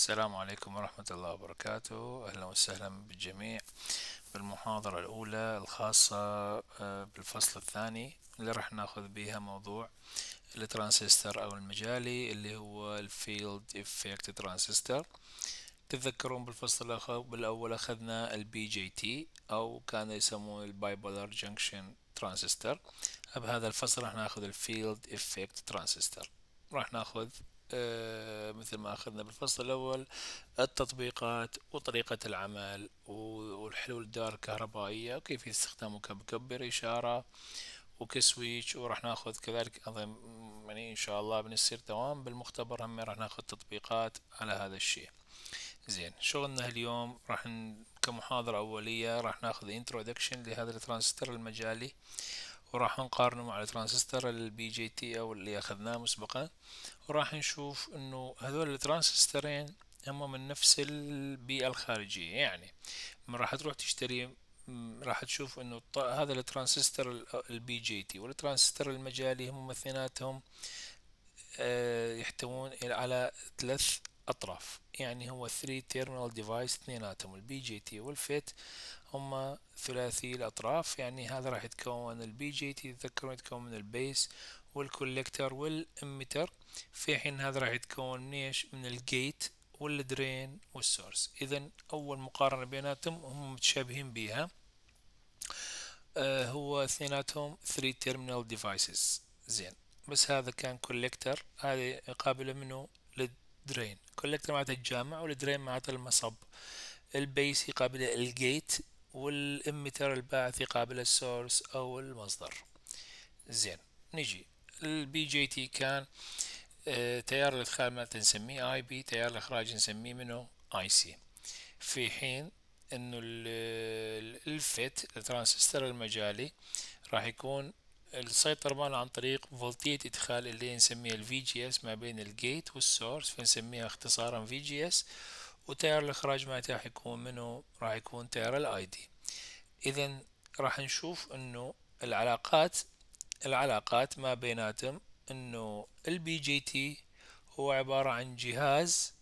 السلام عليكم ورحمة الله وبركاته أهلا وسهلا بالجميع بالمحاضرة الأولى الخاصة آه، بالفصل الثاني اللي راح ناخذ بيها موضوع الترانزستور أو المجالي اللي هو الفيلد إفكت ترانزستور تتذكرون بالفصل الأول أخذنا البي جي تي أو كان يسمونه البايبولار جنكشن ترانزستور بهذا الفصل راح ناخذ الفيلد إفكت ترانزستور راح ناخذ آه، مثل ما أخذنا بالفصل الأول التطبيقات وطريقة العمل والحلول الدار الكهربائية وكيف يستخدمه كمكبر إشارة وكسويتش وراح ناخذ كذلك أظن يعني إن شاء الله بنصير دوام بالمختبر هم راح ناخذ تطبيقات على هذا الشيء زين شغلنا اليوم راح كمحاضرة أولية راح ناخذ انترودكشن لهذا الترانستر المجالي وراح نقارنه مع الترانزستور البي جي تي او اللي اخذناه مسبقا وراح نشوف انه هذول الترانزستورين هم من نفس البيئة الخارجية يعني من راح تروح تشتري راح تشوف انه هذا الترانزستور البي جي تي والترانزستور المجالي هم مثيناتهم آه، يحتوون على ثلاث أطراف يعني هو 3 تيرمينال ديفايس اثنيناتهم البي جي تي والفيت هما ثلاثي الأطراف يعني هذا راح يتكون البي جي تي تذكرون يتكون من البيس والكولكتر والإميتر في حين هذا راح يتكون من إيش من الجيت والدرين والسورس إذا أول مقارنة بيناتهم هم متشابهين بيها آه هو اثنيناتهم 3 terminal ديفايسز زين بس هذا كان كولكتر هذه قابلة منه درين كولكتر معناتها الجامع والدرين معناتها المصب البيس قابلة الجيت والامتر الباعث قابلة السورس أو المصدر زين نجي البي جي تي كان آه، تيار الإدخال مالته نسميه اي بي تيار الإخراج نسميه منه اي سي في حين انه الفت الترانسستر المجالي راح يكون السيطرة مالها عن طريق فولتية إدخال اللي نسميها الـ جي اس ما بين الجيت والسورس فنسميها اختصارا في جي اس وتيار الإخراج ما راح يكون منو راح يكون تيار الاي دي إذا راح نشوف إنه العلاقات العلاقات ما بيناتهم إنه البي جي تي هو عبارة عن جهاز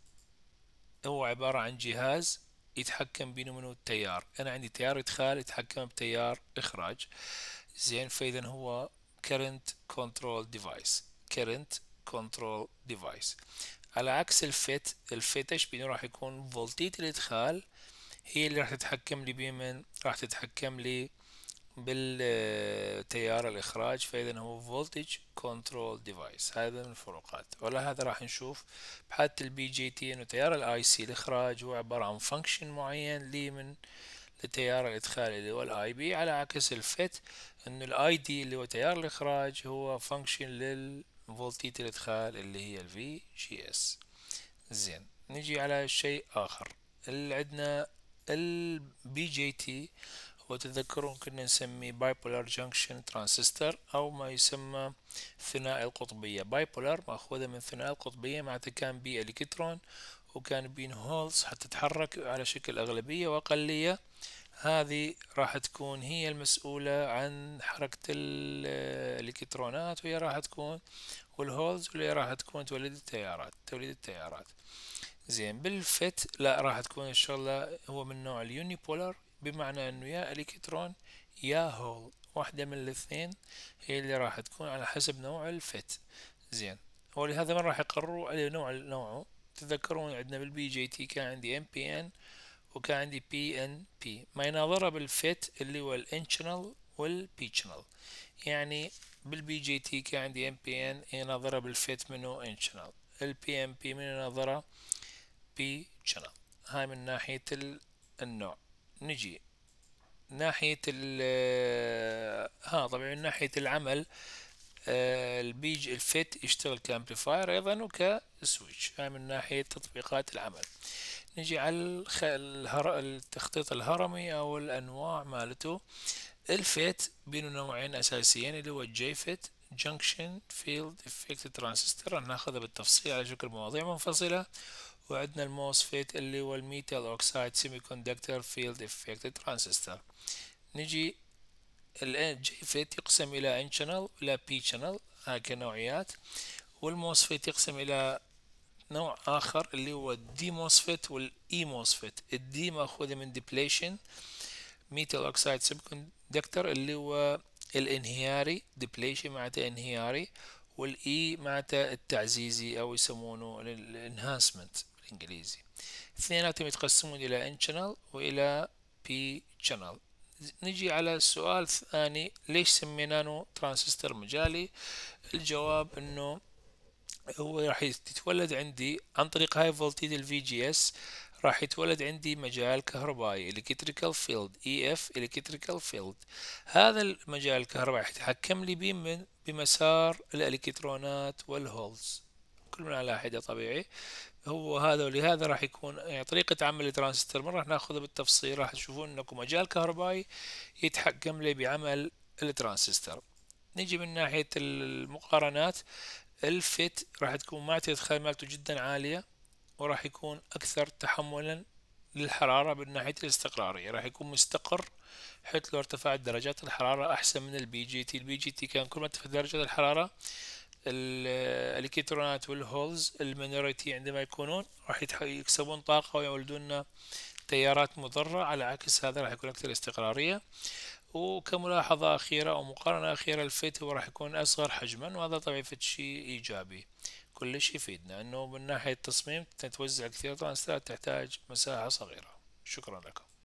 هو عبارة عن جهاز يتحكم بينه منه التيار أنا عندي تيار إدخال يتحكم بتيار إخراج زين فاذا هو current control device current control device على عكس الفيت الفيت ايش بينه راح يكون فولتية الادخال هي اللي راح تتحكم لي بمن راح تتحكم لي بالتيار الاخراج فاذا هو فولتج كنترول ديفايس هذا من الفروقات ولا هذا راح نشوف بحالة البي جي تي انه تيار الاي سي الاخراج هو عبارة عن فانكشن معين لي من لتيار الادخالي اللي هو الاي بي على عكس الفت انه الاي دي اللي هو تيار الاخراج هو فانكشن للفولتية الادخال اللي هي الفي جي اس زين نجي على شيء اخر اللي عندنا البي جي تي هو تذكرون كنا نسميه بايبولار جنكشن ترانزستور او ما يسمى ثنائي القطبيه بايبولار ماخوذه من ثنائي القطبيه مع كان بي الكترون وكان بين هولز حتتحرك على شكل أغلبية وأقلية هذه راح تكون هي المسؤولة عن حركة الإلكترونات وهي راح تكون والهولز واللي راح تكون تولد التيارات توليد التيارات زين بالفت لا راح تكون الشغلة هو من نوع اليونيبولر بمعنى انه يا الكترون يا هول واحدة من الاثنين هي اللي راح تكون على حسب نوع الفت زين ولهذا من راح يقرروا على نوع نوعه تذكرون عندنا بالبي جي تي كان عندي ام بي ان وكان عندي بي ان بي ما يناظرها بالفت اللي هو الانشنال شنال يعني بالبي جي تي كان عندي ام بي ان يناظرها بالفت منو انشنال البي ام بي من يناظرها بي شنال هاي من ناحية النوع نجي ناحية ال آه، ها طبعا من ناحية العمل آه، البيج الفيت يشتغل كامبليفاير ايضا وكسويتش هاي من ناحيه تطبيقات العمل نجي على الهر... التخطيط الهرمي او الانواع مالته الفيت بين نوعين اساسيين اللي هو الجي فيت جنكشن فيلد افكت ترانزستور ناخذها بالتفصيل على شكل مواضيع منفصله وعندنا فيت اللي هو الميتال اوكسايد سيمي كوندكتور فيلد افكت ترانزستور نجي جي فيت يقسم إلى ان شانل إلى بي شانل كنوعيات والموسفيت يقسم إلى نوع آخر اللي هو الدي موسفيت والإي موسفيت الدي مأخوذة من ديبليشن ميتال أوكسايد سبكوندكتر اللي هو الانهياري ديبليشن معناته انهياري والإي e معناته التعزيزي أو يسمونه الانهانسمنت بالإنجليزي اثنيناتهم يتقسمون إلى ان شانل وإلى بي شانل نجي على السؤال الثاني ليش سميناه ترانزستور مجالي الجواب انه هو راح يتولد عندي عن طريق هاي فولتيد الفي جي اس راح يتولد عندي مجال كهربائي electrical field اف e electrical field هذا المجال الكهربائي يتحكم لي بيه من بمسار الالكترونات والهولز كل من على حدة طبيعي هو هذا ولهذا راح يكون يعني طريقة عمل الترانزستور مرة راح ناخذها بالتفصيل راح تشوفون انكم مجال كهربائي يتحكم لي بعمل الترانزستور نجي من ناحية المقارنات الفت راح تكون معتية الخام مالته جدا عالية وراح يكون أكثر تحملا للحرارة من ناحية الاستقرارية راح يكون مستقر حيث لو ارتفعت درجات الحرارة أحسن من البي جي تي البي جي تي كان كل ما ارتفعت درجة الحرارة الالكترونات والهولز المينوريتي عندما يكونون راح يكسبون طاقة ويولدون لنا تيارات مضرة على عكس هذا راح يكون أكثر استقرارية وكملاحظة أخيرة أو مقارنة أخيرة الفيت هو راح يكون أصغر حجما وهذا طبعا فد شيء إيجابي كلش يفيدنا أنه من ناحية التصميم تتوزع كثير طبعا تحتاج مساحة صغيرة شكرا لكم